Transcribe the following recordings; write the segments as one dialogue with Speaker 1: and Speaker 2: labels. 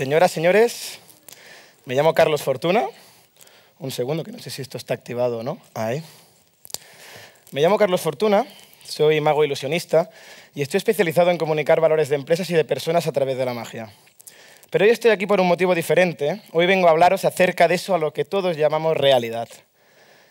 Speaker 1: Señoras, señores, me llamo Carlos Fortuna. Un segundo, que no sé si esto está activado o no. Ahí. Me llamo Carlos Fortuna, soy mago ilusionista y estoy especializado en comunicar valores de empresas y de personas a través de la magia. Pero hoy estoy aquí por un motivo diferente. Hoy vengo a hablaros acerca de eso a lo que todos llamamos realidad.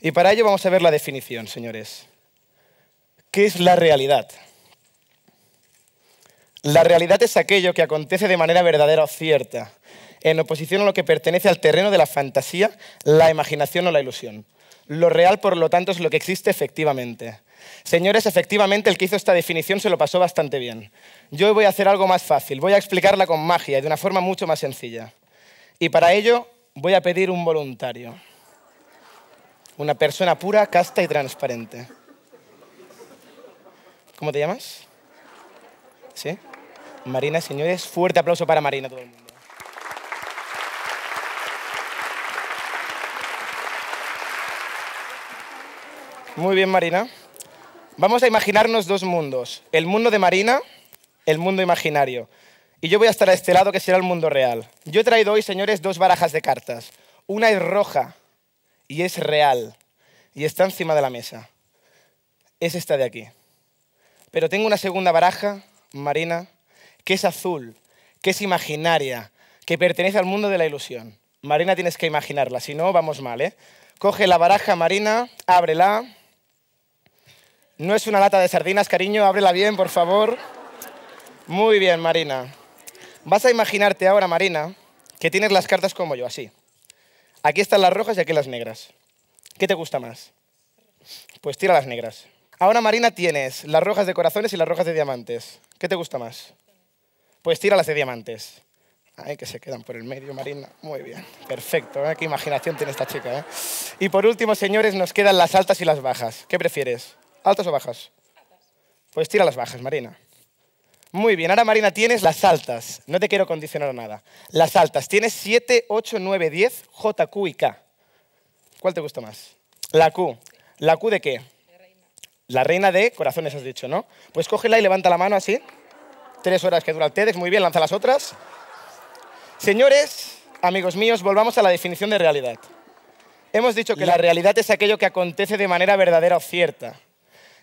Speaker 1: Y para ello vamos a ver la definición, señores. ¿Qué es la realidad? La realidad es aquello que acontece de manera verdadera o cierta, en oposición a lo que pertenece al terreno de la fantasía, la imaginación o la ilusión. Lo real, por lo tanto, es lo que existe efectivamente. Señores, efectivamente el que hizo esta definición se lo pasó bastante bien. Yo voy a hacer algo más fácil, voy a explicarla con magia y de una forma mucho más sencilla. Y para ello voy a pedir un voluntario. Una persona pura, casta y transparente. ¿Cómo te llamas? ¿Sí? Marina, señores, fuerte aplauso para Marina, todo el mundo. Muy bien, Marina. Vamos a imaginarnos dos mundos. El mundo de Marina, el mundo imaginario. Y yo voy a estar a este lado que será el mundo real. Yo he traído hoy, señores, dos barajas de cartas. Una es roja y es real. Y está encima de la mesa. Es esta de aquí. Pero tengo una segunda baraja, Marina, que es azul, que es imaginaria, que pertenece al mundo de la ilusión. Marina, tienes que imaginarla, si no, vamos mal, ¿eh? Coge la baraja, Marina, ábrela. No es una lata de sardinas, cariño, ábrela bien, por favor. Muy bien, Marina. Vas a imaginarte ahora, Marina, que tienes las cartas como yo, así. Aquí están las rojas y aquí las negras. ¿Qué te gusta más? Pues tira las negras. Ahora, Marina, tienes las rojas de corazones y las rojas de diamantes. ¿Qué te gusta más? Pues las de diamantes. Ahí que se quedan por el medio, Marina. Muy bien, perfecto. ¿eh? Qué imaginación tiene esta chica. ¿eh? Y por último, señores, nos quedan las altas y las bajas. ¿Qué prefieres? ¿Altas o bajas? Pues tira las bajas, Marina. Muy bien, ahora Marina tienes las altas. No te quiero condicionar nada. Las altas. Tienes 7, 8, 9, 10, J, Q y K. ¿Cuál te gusta más? La Q. ¿La Q de qué? La reina. La reina de corazones has dicho, ¿no? Pues cógela y levanta la mano así. Tres horas que dura el TEDx, muy bien, lanza las otras. Señores, amigos míos, volvamos a la definición de realidad. Hemos dicho que la realidad es aquello que acontece de manera verdadera o cierta.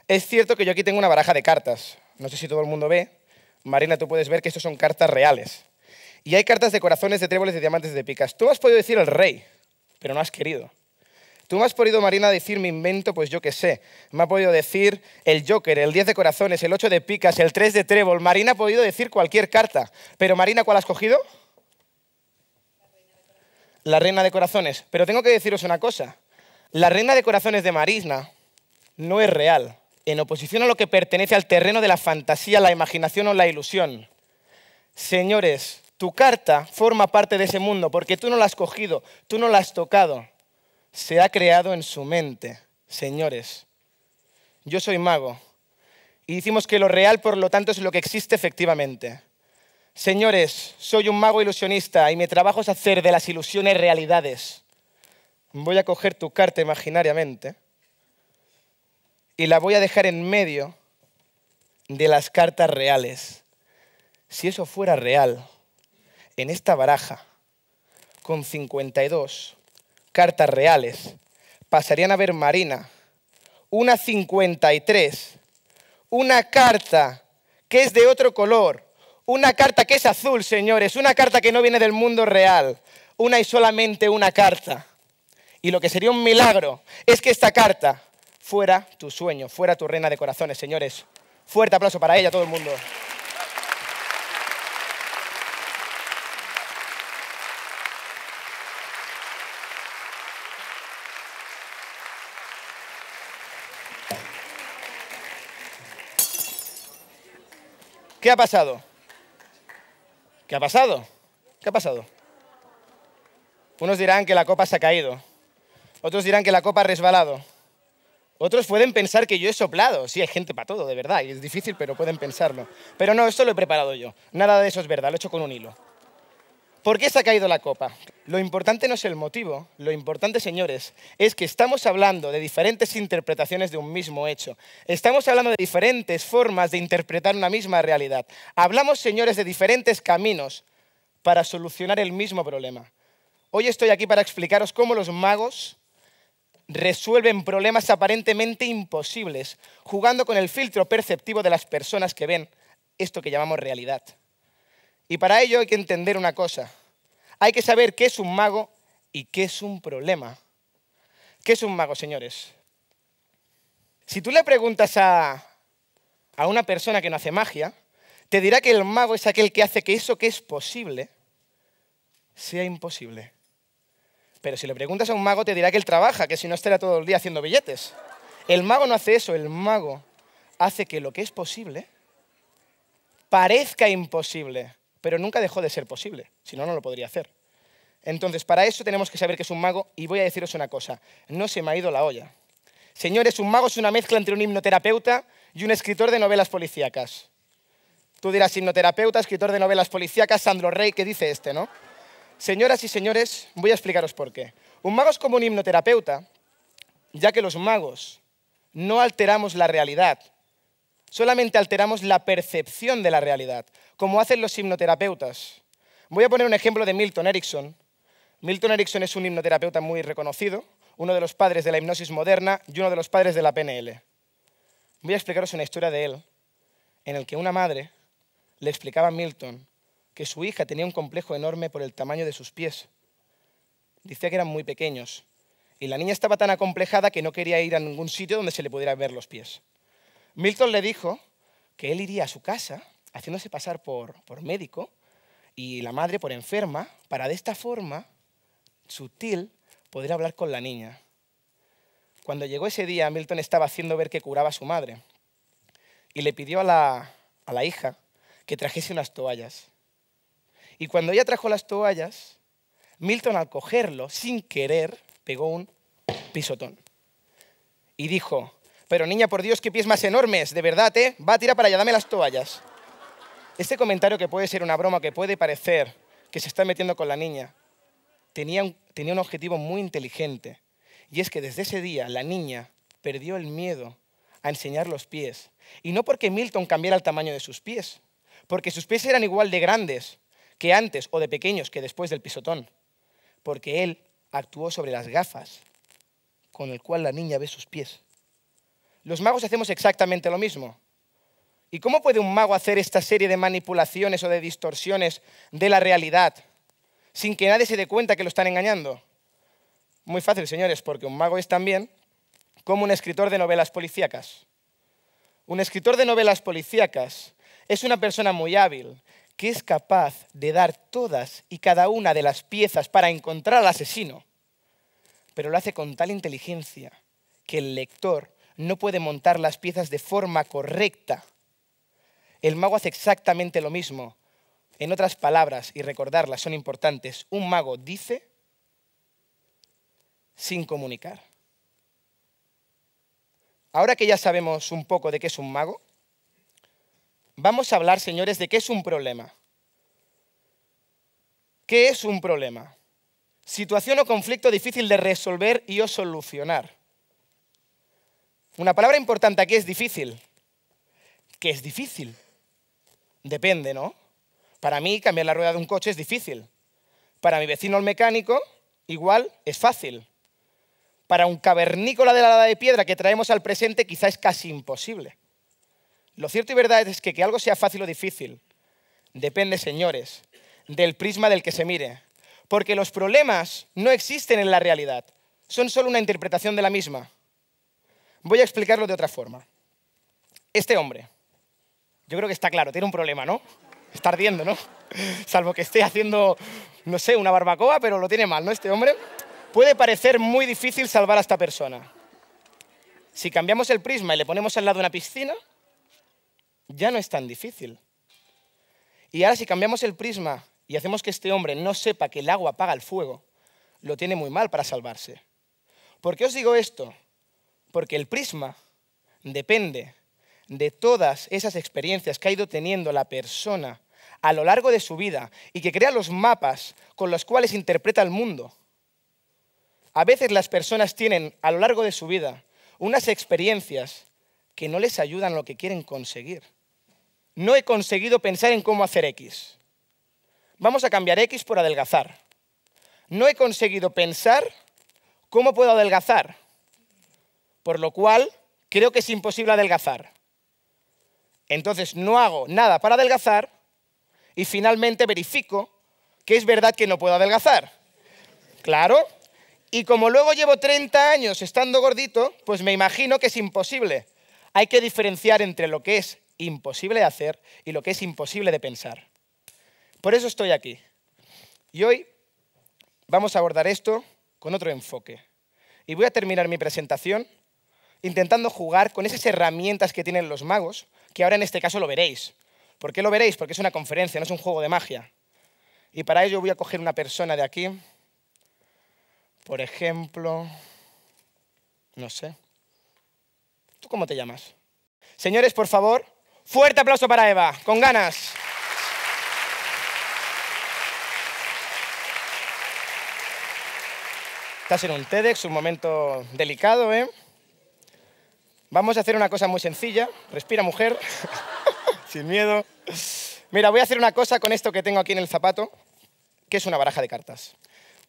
Speaker 1: Es cierto que yo aquí tengo una baraja de cartas. No sé si todo el mundo ve. Marina, tú puedes ver que estos son cartas reales. Y hay cartas de corazones, de tréboles, de diamantes, de picas. Tú has podido decir el rey, pero no has querido. Tú me has podido, Marina, decir mi invento, pues yo qué sé. Me ha podido decir el Joker, el 10 de corazones, el 8 de picas, el 3 de trébol. Marina ha podido decir cualquier carta. Pero Marina, ¿cuál has cogido? La reina de corazones. Pero tengo que deciros una cosa. La reina de corazones de Marisna no es real, en oposición a lo que pertenece al terreno de la fantasía, la imaginación o la ilusión. Señores, tu carta forma parte de ese mundo porque tú no la has cogido, tú no la has tocado se ha creado en su mente. Señores, yo soy mago. Y decimos que lo real, por lo tanto, es lo que existe efectivamente. Señores, soy un mago ilusionista y mi trabajo es hacer de las ilusiones realidades. Voy a coger tu carta imaginariamente y la voy a dejar en medio de las cartas reales. Si eso fuera real, en esta baraja, con 52, cartas reales, pasarían a ver Marina, una 53, una carta que es de otro color, una carta que es azul, señores, una carta que no viene del mundo real, una y solamente una carta. Y lo que sería un milagro es que esta carta fuera tu sueño, fuera tu reina de corazones, señores. Fuerte aplauso para ella, todo el mundo. ¿Qué ha pasado? ¿Qué ha pasado? ¿Qué ha pasado? Unos dirán que la copa se ha caído. Otros dirán que la copa ha resbalado. Otros pueden pensar que yo he soplado. Sí, hay gente para todo, de verdad. Y es difícil, pero pueden pensarlo. Pero no, esto lo he preparado yo. Nada de eso es verdad. Lo he hecho con un hilo. ¿Por qué se ha caído la copa? Lo importante no es el motivo, lo importante, señores, es que estamos hablando de diferentes interpretaciones de un mismo hecho. Estamos hablando de diferentes formas de interpretar una misma realidad. Hablamos, señores, de diferentes caminos para solucionar el mismo problema. Hoy estoy aquí para explicaros cómo los magos resuelven problemas aparentemente imposibles, jugando con el filtro perceptivo de las personas que ven esto que llamamos realidad. Y para ello hay que entender una cosa. Hay que saber qué es un mago y qué es un problema. ¿Qué es un mago, señores? Si tú le preguntas a, a una persona que no hace magia, te dirá que el mago es aquel que hace que eso que es posible sea imposible. Pero si le preguntas a un mago, te dirá que él trabaja, que si no estará todo el día haciendo billetes. El mago no hace eso, el mago hace que lo que es posible parezca imposible pero nunca dejó de ser posible, si no, no lo podría hacer. Entonces, para eso tenemos que saber que es un mago y voy a deciros una cosa, no se me ha ido la olla. Señores, un mago es una mezcla entre un hipnoterapeuta y un escritor de novelas policíacas. Tú dirás hipnoterapeuta, escritor de novelas policíacas, Sandro Rey, ¿qué dice este, no? Señoras y señores, voy a explicaros por qué. Un mago es como un hipnoterapeuta, ya que los magos no alteramos la realidad, Solamente alteramos la percepción de la realidad, como hacen los hipnoterapeutas. Voy a poner un ejemplo de Milton Erickson. Milton Erickson es un hipnoterapeuta muy reconocido, uno de los padres de la hipnosis moderna y uno de los padres de la PNL. Voy a explicaros una historia de él, en el que una madre le explicaba a Milton que su hija tenía un complejo enorme por el tamaño de sus pies. Decía que eran muy pequeños. Y la niña estaba tan acomplejada que no quería ir a ningún sitio donde se le pudiera ver los pies. Milton le dijo que él iría a su casa haciéndose pasar por, médico y la madre por enferma, para de esta forma sutil poder hablar con la niña. Cuando llegó ese día, Milton estaba haciendo ver que curaba a su madre y le pidió a la hija que trajese unas toallas. Y cuando ella trajo las toallas, Milton al cogerlo, sin querer, pegó un pisotón. Y dijo, pero niña, por Dios, qué pies más enormes, de verdad, ¿eh? Va, a tirar para allá, dame las toallas. Este comentario que puede ser una broma, que puede parecer que se está metiendo con la niña, tenía un, tenía un objetivo muy inteligente. Y es que desde ese día la niña perdió el miedo a enseñar los pies. Y no porque Milton cambiara el tamaño de sus pies, porque sus pies eran igual de grandes que antes o de pequeños que después del pisotón, porque él actuó sobre las gafas con el cual la niña ve sus pies. Los magos hacemos exactamente lo mismo. ¿Y cómo puede un mago hacer esta serie de manipulaciones o de distorsiones de la realidad sin que nadie se dé cuenta que lo están engañando? Muy fácil, señores, porque un mago es también como un escritor de novelas policíacas. Un escritor de novelas policíacas es una persona muy hábil que es capaz de dar todas y cada una de las piezas para encontrar al asesino, pero lo hace con tal inteligencia que el lector no puede montar las piezas de forma correcta. El mago hace exactamente lo mismo. En otras palabras, y recordarlas son importantes, un mago dice sin comunicar. Ahora que ya sabemos un poco de qué es un mago, vamos a hablar, señores, de qué es un problema. ¿Qué es un problema? Situación o conflicto difícil de resolver y o solucionar. Una palabra importante aquí es difícil. Que es difícil. Depende, ¿no? Para mí cambiar la rueda de un coche es difícil. Para mi vecino el mecánico, igual es fácil. Para un cavernícola de la edad de piedra que traemos al presente quizá es casi imposible. Lo cierto y verdad es que que algo sea fácil o difícil depende, señores, del prisma del que se mire. Porque los problemas no existen en la realidad, son solo una interpretación de la misma. Voy a explicarlo de otra forma. Este hombre, yo creo que está claro, tiene un problema, ¿no? Está ardiendo, ¿no? Salvo que esté haciendo, no sé, una barbacoa, pero lo tiene mal, ¿no? Este hombre. Puede parecer muy difícil salvar a esta persona. Si cambiamos el prisma y le ponemos al lado una piscina, ya no es tan difícil. Y ahora si cambiamos el prisma y hacemos que este hombre no sepa que el agua apaga el fuego, lo tiene muy mal para salvarse. ¿Por qué os digo esto? Porque el prisma depende de todas esas experiencias que ha ido teniendo la persona a lo largo de su vida y que crea los mapas con los cuales interpreta el mundo. A veces las personas tienen a lo largo de su vida unas experiencias que no les ayudan lo que quieren conseguir. No he conseguido pensar en cómo hacer X. Vamos a cambiar X por adelgazar. No he conseguido pensar cómo puedo adelgazar por lo cual creo que es imposible adelgazar. Entonces no hago nada para adelgazar y finalmente verifico que es verdad que no puedo adelgazar. Claro. Y como luego llevo 30 años estando gordito, pues me imagino que es imposible. Hay que diferenciar entre lo que es imposible de hacer y lo que es imposible de pensar. Por eso estoy aquí. Y hoy vamos a abordar esto con otro enfoque. Y voy a terminar mi presentación intentando jugar con esas herramientas que tienen los magos, que ahora en este caso lo veréis. ¿Por qué lo veréis? Porque es una conferencia, no es un juego de magia. Y para ello voy a coger una persona de aquí, por ejemplo, no sé. ¿Tú cómo te llamas? Señores, por favor, fuerte aplauso para Eva, con ganas. Estás en un TEDx, un momento delicado, ¿eh? Vamos a hacer una cosa muy sencilla. Respira, mujer. Sin miedo. Mira, voy a hacer una cosa con esto que tengo aquí en el zapato, que es una baraja de cartas.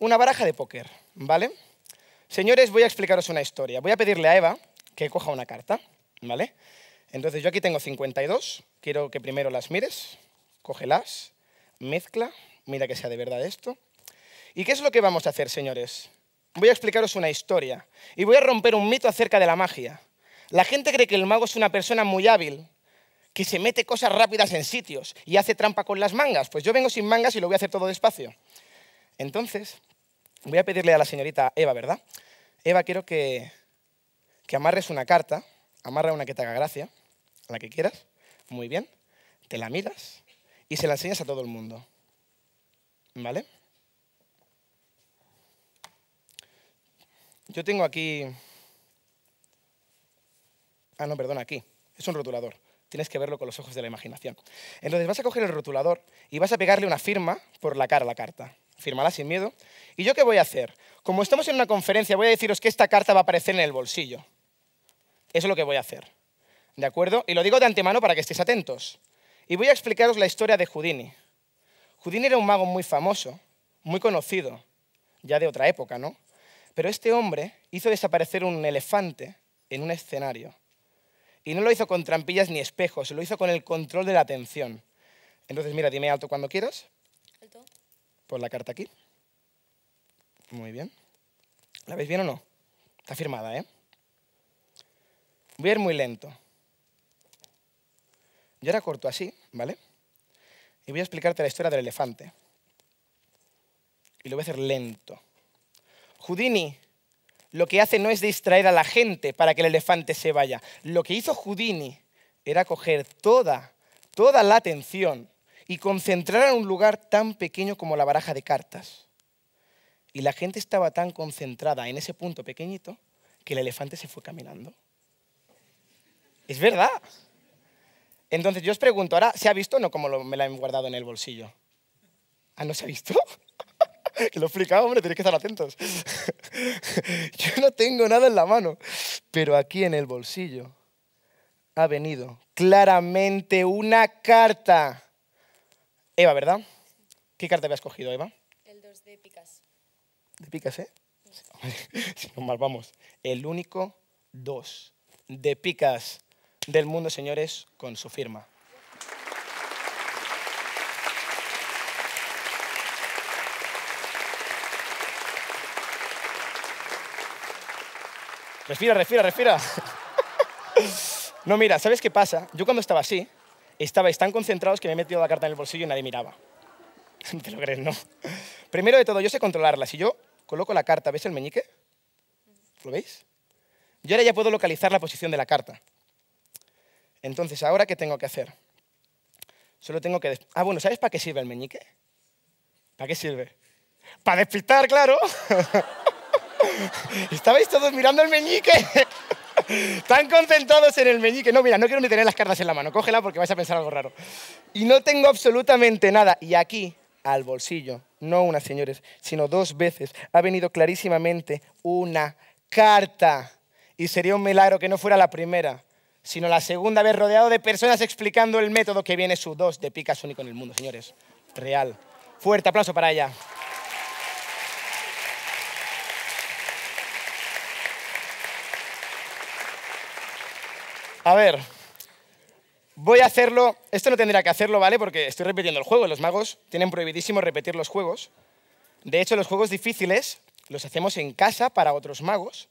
Speaker 1: Una baraja de póker, ¿vale? Señores, voy a explicaros una historia. Voy a pedirle a Eva que coja una carta, ¿vale? Entonces yo aquí tengo 52. Quiero que primero las mires. Cógelas. Mezcla. Mira que sea de verdad esto. ¿Y qué es lo que vamos a hacer, señores? Voy a explicaros una historia y voy a romper un mito acerca de la magia. La gente cree que el mago es una persona muy hábil, que se mete cosas rápidas en sitios y hace trampa con las mangas. Pues yo vengo sin mangas y lo voy a hacer todo despacio. Entonces, voy a pedirle a la señorita Eva, ¿verdad? Eva, quiero que, amarres una carta, amarra una que te haga gracia, la que quieras, muy bien, te la miras y se la enseñas a todo el mundo. ¿Vale? Yo tengo aquí Ah, no, perdón, aquí. Es un rotulador. Tienes que verlo con los ojos de la imaginación. Entonces vas a coger el rotulador y vas a pegarle una firma por la cara a la carta. Fírmala sin miedo. ¿Y yo qué voy a hacer? Como estamos en una conferencia, voy a deciros que esta carta va a aparecer en el bolsillo. Eso es lo que voy a hacer. ¿De acuerdo? Y lo digo de antemano para que estéis atentos. Y voy a explicaros la historia de Houdini. Houdini era un mago muy famoso, muy conocido, ya de otra época, ¿no? Pero este hombre hizo desaparecer un elefante en un escenario y no lo hizo con trampillas ni espejos, lo hizo con el control de la atención. Entonces, mira, dime alto cuando quieras. Alto. Por la carta aquí. Muy bien. ¿La veis bien o no? Está firmada, ¿eh? Voy a ir muy lento. Yo ahora corto así, ¿vale? Y voy a explicarte la historia del elefante. Y lo voy a hacer lento. Houdini lo que hace no es distraer a la gente para que el elefante se vaya. Lo que hizo Houdini era coger toda, toda la atención y concentrarla en un lugar tan pequeño como la baraja de cartas. Y la gente estaba tan concentrada en ese punto pequeñito que el elefante se fue caminando. Es verdad. Entonces yo os pregunto, ahora, ¿se ha visto o no como me la han guardado en el bolsillo? ¿Ah, no se ha visto? que lo explicado, hombre, tenéis que estar atentos. Yo no tengo nada en la mano, pero aquí en el bolsillo ha venido claramente una carta. Eva, ¿verdad? ¿Qué carta habías cogido, Eva? El 2 de Picas. ¿De Picas, eh? Si no mal vamos. El único 2 de Picas del mundo, señores, con su firma. Respira, respira, respira. no, mira, ¿sabes qué pasa? Yo cuando estaba así, estabais tan concentrados que me he metido la carta en el bolsillo y nadie miraba. te lo crees, ¿no? Primero de todo, yo sé controlarla. Si yo coloco la carta, ¿ves el meñique? ¿Lo veis? Yo ahora ya puedo localizar la posición de la carta. Entonces, ¿ahora qué tengo que hacer? Solo tengo que... Ah, bueno, ¿sabes para qué sirve el meñique? ¿Para qué sirve? Para despistar, claro. Estabais todos mirando el meñique. Tan concentrados en el meñique. No, mira, no quiero ni tener las cartas en la mano. Cógela porque vais a pensar algo raro. Y no tengo absolutamente nada. Y aquí, al bolsillo, no una, señores, sino dos veces, ha venido clarísimamente una carta. Y sería un milagro que no fuera la primera, sino la segunda vez rodeado de personas explicando el método que viene su dos de picas único en el mundo, señores. Real. Fuerte aplauso para ella. A ver, voy a hacerlo, esto no tendría que hacerlo, ¿vale? Porque estoy repitiendo el juego, los magos tienen prohibidísimo repetir los juegos. De hecho, los juegos difíciles los hacemos en casa para otros magos,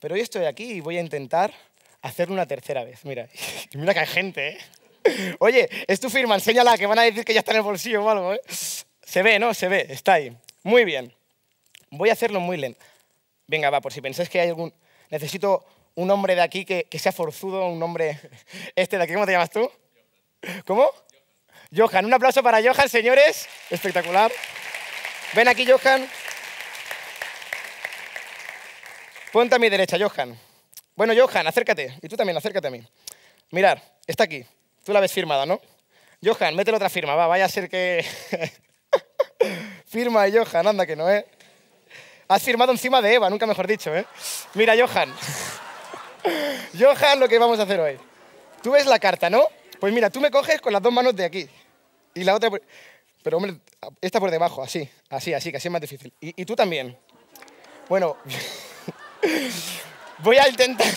Speaker 1: pero hoy estoy aquí y voy a intentar hacerlo una tercera vez. Mira, mira que hay gente, ¿eh? Oye, es tu firma, enséñala, que van a decir que ya está en el bolsillo o algo, ¿eh? Se ve, ¿no? Se ve, está ahí. Muy bien. Voy a hacerlo muy lento. Venga, va, por si pensáis que hay algún... Necesito un hombre de aquí que, que sea forzudo, un hombre... Este de aquí, ¿cómo te llamas tú? ¿Cómo? Johan. Un aplauso para Johan, señores. Espectacular. Ven aquí, Johan. Ponte a mi derecha, Johan. Bueno, Johan, acércate. Y tú también, acércate a mí. Mirar, está aquí. Tú la ves firmada, ¿no? Johan, métele otra firma, va, vaya a ser que... Firma eh, Johan, anda que no, ¿eh? Has firmado encima de Eva, nunca mejor dicho, ¿eh? Mira, Johan. Johan, lo que vamos a hacer hoy. Tú ves la carta, ¿no? Pues mira, tú me coges con las dos manos de aquí. Y la otra... Pero hombre, esta por debajo, así. Así, así, que así es más difícil. Y, tú también. Bueno, voy a intentar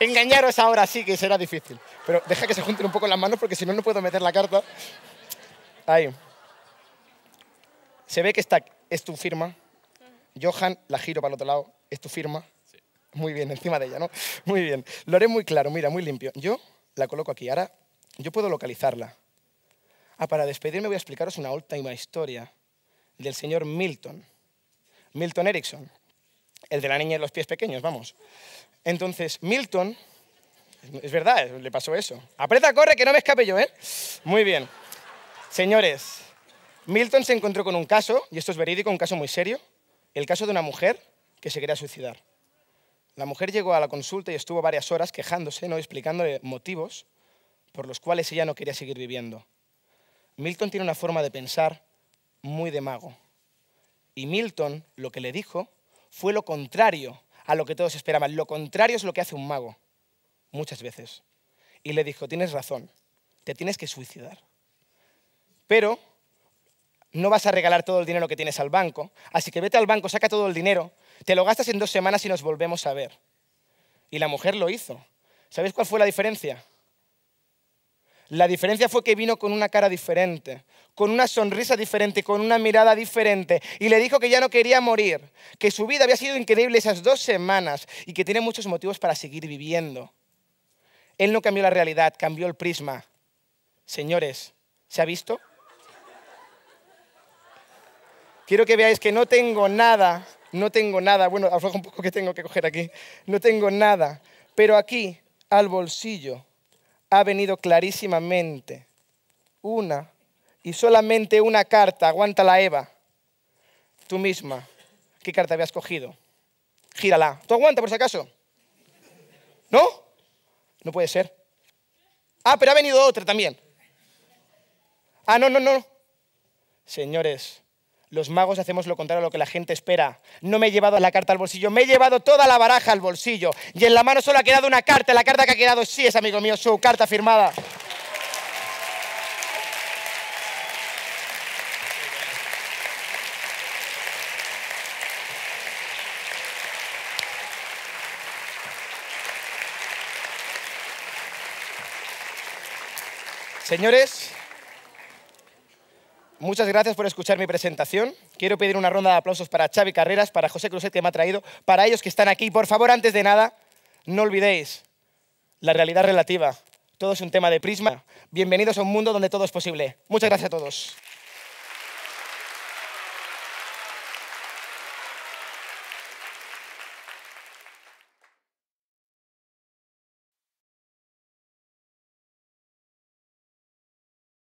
Speaker 1: engañaros ahora, sí que será difícil. Pero deja que se junten un poco las manos porque si no, no puedo meter la carta. Ahí. Se ve que está, es tu firma. Johan, la giro para el otro lado, es tu firma. Muy bien, encima de ella, ¿no? Muy bien. Lo haré muy claro, mira, muy limpio. Yo la coloco aquí. Ahora yo puedo localizarla. Ah, para despedirme voy a explicaros una última historia del señor Milton. Milton Erickson. El de la niña de los pies pequeños, vamos. Entonces, Milton... Es verdad, le pasó eso. Apreta, corre, que no me escape yo, ¿eh? Muy bien. Señores, Milton se encontró con un caso, y esto es verídico, un caso muy serio, el caso de una mujer que se quería suicidar. La mujer llegó a la consulta y estuvo varias horas quejándose, no explicándole motivos por los cuales ella no quería seguir viviendo. Milton tiene una forma de pensar muy de mago. Y Milton lo que le dijo fue lo contrario a lo que todos esperaban. Lo contrario es lo que hace un mago, muchas veces. Y le dijo, tienes razón, te tienes que suicidar. Pero no vas a regalar todo el dinero que tienes al banco, así que vete al banco, saca todo el dinero, te lo gastas en dos semanas y nos volvemos a ver. Y la mujer lo hizo. ¿Sabéis cuál fue la diferencia? La diferencia fue que vino con una cara diferente, con una sonrisa diferente, con una mirada diferente, y le dijo que ya no quería morir, que su vida había sido increíble esas dos semanas y que tiene muchos motivos para seguir viviendo. Él no cambió la realidad, cambió el prisma. Señores, ¿se ha visto? Quiero que veáis que no tengo nada no tengo nada. Bueno, aflojo un poco que tengo que coger aquí. No tengo nada. Pero aquí, al bolsillo, ha venido clarísimamente una y solamente una carta. Aguanta la Eva. Tú misma. ¿Qué carta habías cogido? Gírala. ¿Tú aguanta por si acaso? ¿No? No puede ser. Ah, pero ha venido otra también. Ah, no, no, no. Señores, los magos hacemos lo contrario a lo que la gente espera. No me he llevado la carta al bolsillo, me he llevado toda la baraja al bolsillo. Y en la mano solo ha quedado una carta. La carta que ha quedado sí es, amigo mío, su carta firmada. Señores, Muchas gracias por escuchar mi presentación. Quiero pedir una ronda de aplausos para Xavi Carreras, para José Cruzet, que me ha traído, para ellos que están aquí. Por favor, antes de nada, no olvidéis la realidad relativa. Todo es un tema de prisma. Bienvenidos a un mundo donde todo es posible. Muchas gracias a todos.